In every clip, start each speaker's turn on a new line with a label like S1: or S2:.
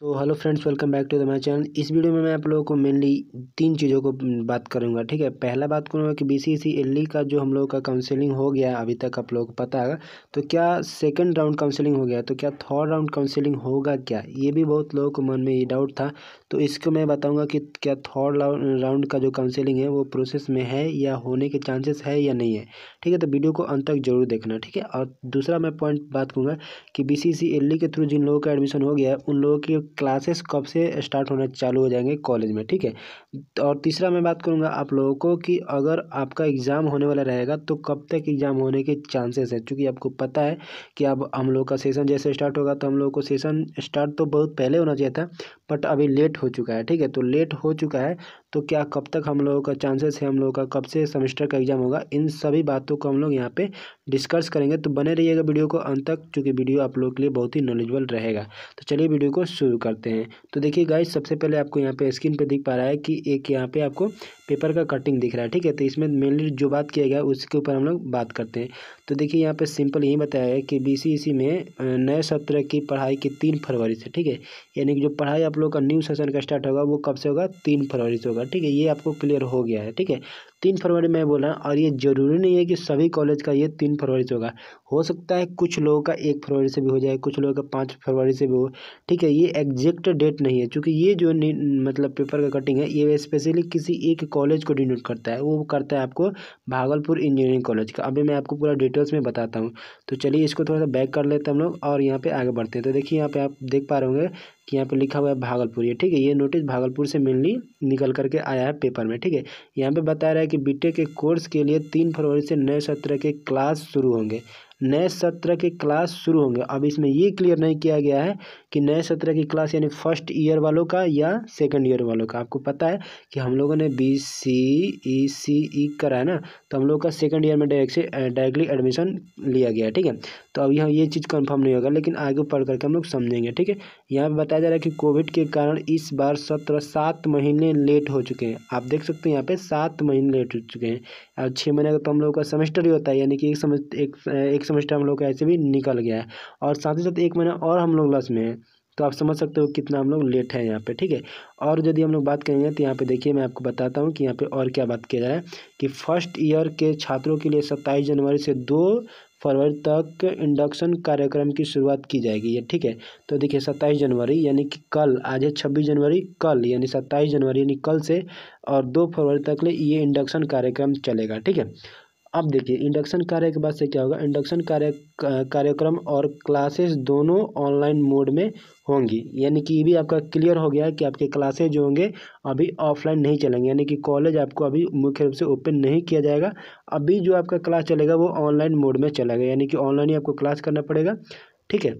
S1: तो hello friends welcome back to the my channel इस video में मैं आप लोगों को मेनली तीन चीज़ों को बात करूंगा ठीक है पहला बात करूंगा कि बी सी एल का जो हम लोग का काउंसलिंग हो गया अभी तक आप लोगों को पता है तो क्या सेकंड राउंड काउंसलिंग हो गया तो क्या थर्ड राउंड काउंसलिंग होगा क्या ये भी बहुत लोगों को मन में ये डाउट था तो इसको मैं बताऊँगा कि क्या थर्ड राउंड का जो काउंसिलिंग है वो प्रोसेस में है या होने के चांसेस है या नहीं है ठीक है तो वीडियो को अंत तक जरूर देखना ठीक है और दूसरा मैं पॉइंट बात करूँगा कि बी सी e के थ्रू जिन लोगों का एडमिशन हो गया उन लोगों की क्लासेस कब से स्टार्ट होना चालू हो जाएंगे कॉलेज में ठीक है और तीसरा मैं बात करूंगा आप लोगों को कि अगर आपका एग्ज़ाम होने वाला रहेगा तो कब तक एग्ज़ाम होने के चांसेस है चूँकि आपको पता है कि अब हम लोग का सेशन जैसे स्टार्ट होगा तो हम लोग को सेशन स्टार्ट तो बहुत पहले होना चाहिए था बट अभी लेट हो चुका है ठीक है तो लेट हो चुका है तो क्या कब तक हम लोगों का चांसेस है हम लोगों का कब से सेमेस्टर का एग्ज़ाम होगा इन सभी बातों को हम लोग यहाँ पे डिस्कस करेंगे तो बने रहिएगा वीडियो को अंत तक चूँकि वीडियो आप लोगों के लिए बहुत ही नॉलेजबल रहेगा तो चलिए वीडियो को शुरू शुरू करते हैं तो देखिए गाइस सबसे पहले आपको यहाँ पे स्क्रीन पे दिख पा रहा है कि एक यहाँ पे आपको पेपर का कटिंग दिख रहा है ठीक है तो इसमें मेनली जो बात किया गया उसके ऊपर हम लोग बात करते हैं तो देखिए यहाँ पे सिंपल यही बताया है कि बी e में नए सत्र की पढ़ाई की तीन फरवरी से ठीक है यानी कि जो पढ़ाई आप लोग का न्यू सेशन का स्टार्ट होगा वो कब से होगा तीन फरवरी से होगा ठीक है ये आपको क्लियर हो गया है ठीक है तीन फरवरी में बोल रहा हूँ और ये ज़रूरी नहीं है कि सभी कॉलेज का ये तीन फरवरी से होगा हो सकता है कुछ लोगों का एक फरवरी से भी हो जाए कुछ लोगों का पाँच फरवरी से भी हो ठीक है ये एग्जैक्ट डेट नहीं है क्योंकि ये जो मतलब पेपर का कटिंग है ये स्पेशली किसी एक कॉलेज को डिनोट करता है वो करता है आपको भागलपुर इंजीनियरिंग कॉलेज का अभी मैं आपको पूरा डिटेल्स में बताता हूँ तो चलिए इसको थोड़ा सा बैक कर लेते हैं हम लोग और यहाँ पर आगे बढ़ते हैं तो देखिए यहाँ पर आप देख पा रहे होंगे कि यहाँ पे लिखा हुआ है भागलपुर ये ठीक है ये नोटिस भागलपुर से मिलनी निकल करके आया है पेपर में ठीक है यहाँ पे बता रहा है कि बीटेक के कोर्स के लिए तीन फरवरी से नए सत्र के क्लास शुरू होंगे नए सत्र के क्लास शुरू होंगे अब इसमें ये क्लियर नहीं किया गया है कि नए सत्र की क्लास यानी फर्स्ट ईयर वालों का या सेकंड ईयर वालों का आपको पता है कि हम लोगों ने बी सी ई सी ई करा है ना तो हम लोग का सेकंड ईयर में डायरेक्ट से डायरेक्टली एडमिशन लिया गया है ठीक है तो अब यहाँ ये चीज़ कंफर्म नहीं होगा लेकिन आगे पढ़ करके हम लोग समझेंगे ठीक है यहाँ पर बताया जा रहा है कि कोविड के कारण इस बार सत्र सात महीने लेट हो चुके हैं आप देख सकते हैं यहाँ पे सात महीने लेट हो चुके हैं और छः महीने का तो हम लोग का सेमेस्टर ही होता है यानी कि एक समझ एक एक सेमेस्टर हम लोग का ऐसे भी निकल गया है और साथ ही साथ एक महीना और हम लोग लस में हैं तो आप समझ सकते हो कितना हम लोग लेट है यहाँ पे ठीक है और यदि हम लोग बात करेंगे तो यहाँ पे देखिए मैं आपको बताता हूँ कि यहाँ पे और क्या बात किया जा रहा है कि फर्स्ट ईयर के छात्रों के लिए सत्ताईस जनवरी से दो फरवरी तक इंडक्शन कार्यक्रम की शुरुआत की जाएगी ये ठीक है तो देखिए सत्ताईस जनवरी यानी कि कल आज है छब्बीस जनवरी कल यानी सत्ताईस जनवरी यानी कल से और दो फरवरी तक ले ये इंडक्शन कार्यक्रम चलेगा ठीक है अब देखिए इंडक्शन कार्य के बाद से क्या होगा इंडक्शन कार्य कार्यक्रम और क्लासेस दोनों ऑनलाइन मोड में होंगी यानी कि ये भी आपका क्लियर हो गया है कि आपके क्लासेज जो होंगे अभी ऑफलाइन नहीं चलेंगे यानी कि कॉलेज आपको अभी मुख्य रूप से ओपन नहीं किया जाएगा अभी जो आपका क्लास चलेगा वो ऑनलाइन मोड में चलेगा यानी कि ऑनलाइन ही आपको क्लास करना पड़ेगा ठीक है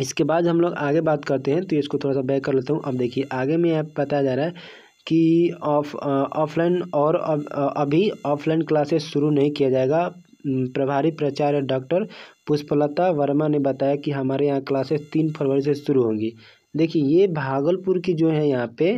S1: इसके बाद हम लोग आगे बात करते हैं तो इसको थोड़ा सा बैक कर लेता हूँ अब देखिए आगे में आप बताया जा रहा है कि ऑफ ऑफलाइन और uh, अभी ऑफलाइन क्लासेस शुरू नहीं किया जाएगा प्रभारी प्राचार्य डॉक्टर पुष्पलता वर्मा ने बताया कि हमारे यहाँ क्लासेस तीन फरवरी से शुरू होंगी देखिए ये भागलपुर की जो है यहाँ पे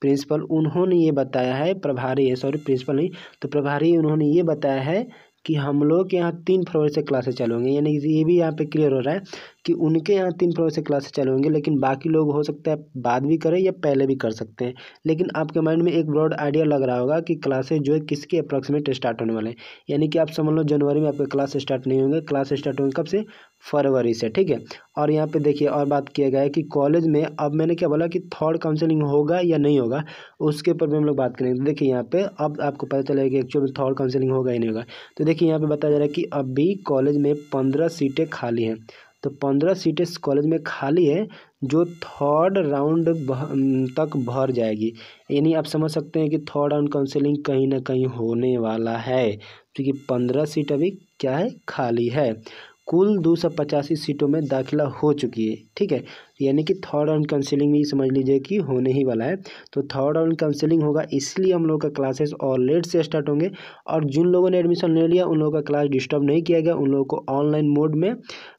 S1: प्रिंसिपल उन्होंने ये बताया है प्रभारी है सॉरी प्रिंसिपल नहीं तो प्रभारी उन्होंने ये बताया है कि हम लोग के यहाँ तीन फरवरी से क्लासेस चालू होंगे यानी ये भी यहाँ पे क्लियर हो रहा है कि उनके यहाँ तीन फरवरी से क्लासेस चालू होंगे लेकिन बाकी लोग हो सकता है बाद भी करें या पहले भी कर सकते हैं लेकिन आपके माइंड में एक ब्रॉड आइडिया लग रहा होगा कि क्लासेस जो है किसके अप्रॉक्सीमेट स्टार्ट होने वाले हैं यानी कि आप समझ लो जनवरी में आपके क्लास स्टार्ट नहीं होंगे क्लास स्टार्ट होंगे कब से फरवरी से ठीक है और यहाँ पे देखिए और बात किया गया है कि कॉलेज में अब मैंने क्या बोला कि थर्ड काउंसलिंग होगा या नहीं होगा उसके ऊपर भी हम लोग बात करेंगे तो देखिए यहाँ पे अब आपको पता चलेगा कि एक्चुअल में थर्ड काउंसलिंग होगा या नहीं होगा तो देखिए यहाँ पे बताया जा रहा है कि अभी कॉलेज में पंद्रह सीटें खाली हैं तो पंद्रह सीटें कॉलेज में खाली है जो थर्ड राउंड तक भर जाएगी यानी आप समझ सकते हैं कि थर्ड राउंड काउंसलिंग कहीं ना कहीं होने वाला है क्योंकि तो पंद्रह सीट अभी क्या है खाली है कुल दो सौ पचासी सीटों में दाखिला हो चुकी है ठीक है यानी कि थर्ड राउंड काउंसिलिंग भी समझ लीजिए कि होने ही वाला है तो थर्ड राउंड काउंसिलिंग होगा इसलिए हम लोग का क्लासेस और लेट से स्टार्ट होंगे और जिन लोगों ने एडमिशन ले लिया उन लोगों का क्लास डिस्टर्ब नहीं किया गया उन लोगों को ऑनलाइन मोड में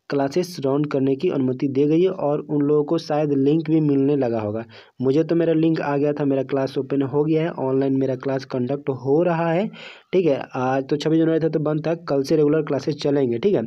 S1: क्लासेस राउंड करने की अनुमति दे गई है और उन लोगों को शायद लिंक भी मिलने लगा होगा मुझे तो मेरा लिंक आ गया था मेरा क्लास ओपन हो गया है ऑनलाइन मेरा क्लास कंडक्ट हो रहा है ठीक है आज तो छब्बीस जनवरी था तो बंद था कल से रेगुलर क्लासेस चलेंगे ठीक है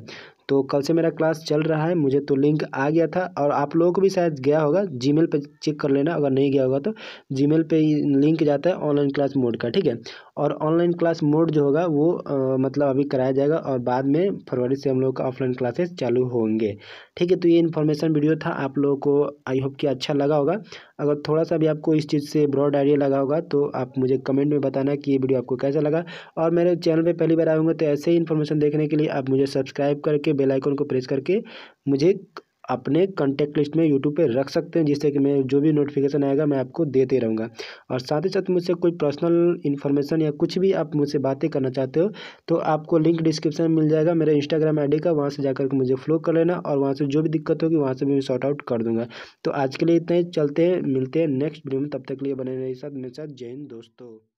S1: तो कल से मेरा क्लास चल रहा है मुझे तो लिंक आ गया था और आप लोगों को भी शायद गया होगा जीमेल पे चेक कर लेना अगर नहीं गया होगा तो जीमेल पे ही लिंक जाता है ऑनलाइन क्लास मोड का ठीक है और ऑनलाइन क्लास मोड जो होगा वो आ, मतलब अभी कराया जाएगा और बाद में फरवरी से हम लोग का ऑफलाइन क्लासेस चालू होंगे ठीक है तो ये इन्फॉर्मेशन वीडियो था आप लोगों को आई होप कि अच्छा लगा होगा अगर थोड़ा सा भी आपको इस चीज़ से ब्रॉड आइडिया लगा होगा तो आप मुझे कमेंट में बताना कि ये वीडियो आपको कैसा लगा और मेरे चैनल पर पहली बार आएंगे तो ऐसे ही इन्फॉर्मेशन देखने के लिए आप मुझे सब्सक्राइब करके बेलाइकन को प्रेस करके मुझे अपने कॉन्टैक्ट लिस्ट में यूट्यूब पे रख सकते हैं जिससे कि मैं जो भी नोटिफिकेशन आएगा मैं आपको देते रहूँगा और साथ ही साथ मुझसे कोई पर्सनल इन्फॉर्मेशन या कुछ भी आप मुझसे बातें करना चाहते हो तो आपको लिंक डिस्क्रिप्शन में मिल जाएगा मेरे इंस्टाग्राम आई का वहाँ से जाकर के मुझे फ्लो कर लेना और वहाँ से जो भी दिक्कत होगी वहाँ से भी मैं शॉर्ट आउट कर दूँगा तो आज के लिए इतना ही चलते हैं मिलते हैं नेक्स्ट वीडियो में तब तक के लिए बने रहिए साथ मेरे साथ जैन दोस्तों